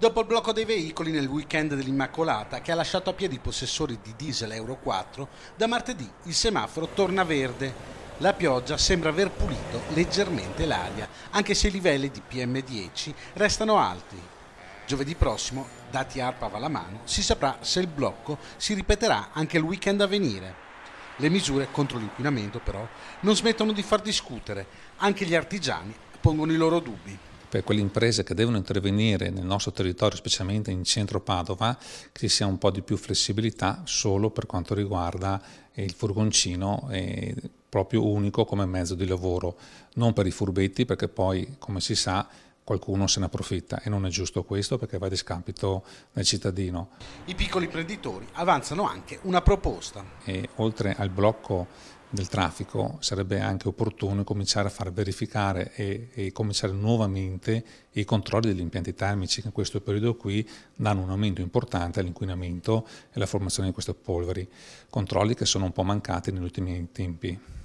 Dopo il blocco dei veicoli nel weekend dell'Immacolata, che ha lasciato a piedi i possessori di diesel Euro 4, da martedì il semaforo torna verde. La pioggia sembra aver pulito leggermente l'aria, anche se i livelli di PM10 restano alti. Giovedì prossimo, dati ARPA alla mano, si saprà se il blocco si ripeterà anche il weekend a venire. Le misure contro l'inquinamento, però, non smettono di far discutere, anche gli artigiani pongono i loro dubbi per quelle imprese che devono intervenire nel nostro territorio, specialmente in centro Padova, che ci sia un po' di più flessibilità solo per quanto riguarda il furgoncino eh, proprio unico come mezzo di lavoro, non per i furbetti perché poi, come si sa, qualcuno se ne approfitta e non è giusto questo perché va a discapito del cittadino. I piccoli imprenditori avanzano anche una proposta. E oltre al blocco del traffico sarebbe anche opportuno cominciare a far verificare e, e, cominciare nuovamente i controlli degli impianti termici che in questo periodo qui danno un aumento importante all'inquinamento e alla formazione di queste polveri, controlli che sono un po' mancati negli ultimi tempi.